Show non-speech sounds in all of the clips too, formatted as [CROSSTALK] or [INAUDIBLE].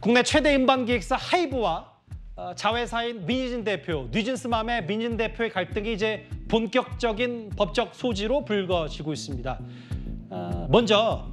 국내 최대 인반 기획사 하이브와 어, 자회사인 민희진 대표, 뉴진스맘의 민진 대표의 갈등이 이제 본격적인 법적 소지로 불거지고 있습니다. 어, 먼저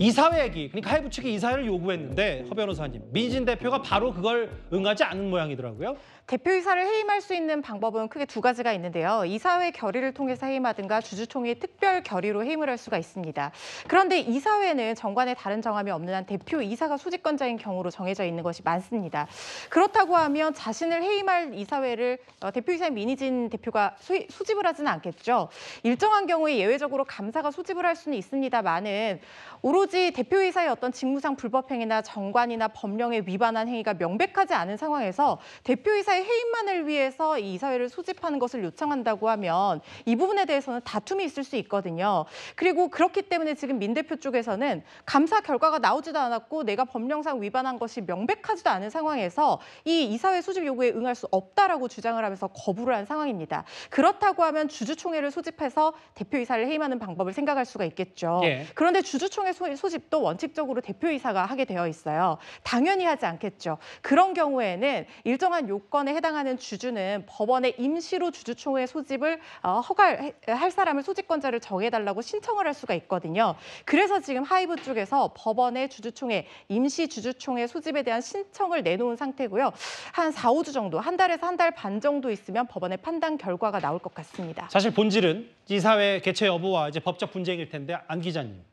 이사회 얘기, 그러니까 해부 측이 이사회를 요구했는데 허 변호사님, 민진 대표가 바로 그걸 응하지 않은 모양이더라고요. 대표이사를 해임할 수 있는 방법은 크게 두 가지가 있는데요. 이사회 결의를 통해서 해임하든가 주주총회 특별 결의로 해임을 할 수가 있습니다. 그런데 이사회는 정관에 다른 정함이 없는 한 대표이사가 소집권자인 경우로 정해져 있는 것이 많습니다. 그렇다고 하면 자신을 해임할 이사회를 어, 대표이사인 민희진 대표가 소집을 하지는 않겠죠. 일정한 경우에 예외적으로 감사가 소집을 할 수는 있습니다만은 오로지 오로지 대표이사의 어떤 직무상 불법행위나 정관이나 법령에 위반한 행위가 명백하지 않은 상황에서 대표이사의 해임만을 위해서 이 이사회를 소집하는 것을 요청한다고 하면 이 부분에 대해서는 다툼이 있을 수 있거든요. 그리고 그렇기 때문에 지금 민 대표 쪽에서는 감사 결과가 나오지도 않았고 내가 법령상 위반한 것이 명백하지도 않은 상황에서 이 이사회 소집 요구에 응할 수 없다라고 주장을 하면서 거부를 한 상황입니다. 그렇다고 하면 주주총회를 소집해서 대표이사를 해임하는 방법을 생각할 수가 있겠죠. 예. 그런데 주주총회 소, 소집도 원칙적으로 대표이사가 하게 되어 있어요. 당연히 하지 않겠죠. 그런 경우에는 일정한 요건에 해당하는 주주는 법원에 임시로 주주총회 소집을 어, 허가할 사람을 소집권자를 정해달라고 신청을 할 수가 있거든요. 그래서 지금 하이브 쪽에서 법원의 주주총회, 임시 주주총회 소집에 대한 신청을 내놓은 상태고요. 한 4, 5주 정도, 한 달에서 한 달 반 정도 있으면 법원의 판단 결과가 나올 것 같습니다. 사실 본질은 이사회 개최 여부와 이제 법적 분쟁일 텐데 안 기자님.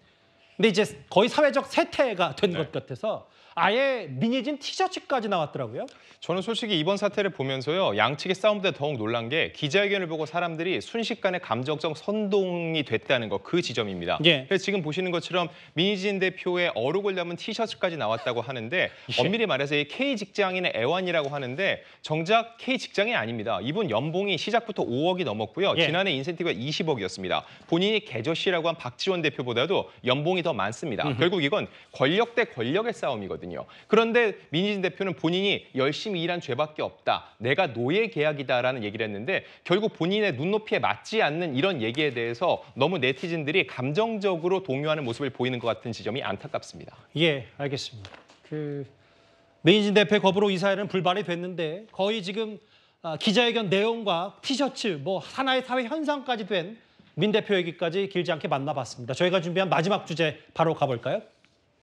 근데 이제 거의 사회적 세태가 된것 네. 같아서 아예 미니진 티셔츠까지 나왔더라고요. 저는 솔직히 이번 사태를 보면서요. 양측의 싸움보다 더욱 놀란 게 기자회견을 보고 사람들이 순식간에 감정적 선동이 됐다는 거 그 지점입니다. 예. 그래서 지금 보시는 것처럼 미니진 대표의 어록을 담은 티셔츠까지 나왔다고 하는데 [LAUGHS] 예. 엄밀히 말해서 이 K 직장인의 애완이라고 하는데 정작 K 직장이 아닙니다. 이분 연봉이 시작부터 5억이 넘었고요. 예. 지난해 인센티브가 20억이었습니다. 본인이 개저씨라고 한 박지원 대표보다도 연봉이 더 많습니다. 음흠. 결국 이건 권력 대 권력의 싸움이거든요. 거거든요. 그런데 민희진 대표는 본인이 열심히 일한 죄밖에 없다. 내가 노예 계약이다라는 얘기를 했는데 결국 본인의 눈높이에 맞지 않는 이런 얘기에 대해서 너무 네티즌들이 감정적으로 동요하는 모습을 보이는 것 같은 지점이 안타깝습니다. 예, 알겠습니다. 그 민희진 대표 거부로 이 사회는 불발이 됐는데 거의 지금 아, 기자회견 내용과 티셔츠 뭐 하나의 사회 현상까지 된 민 대표 얘기까지 길지 않게 만나봤습니다. 저희가 준비한 마지막 주제 바로 가볼까요?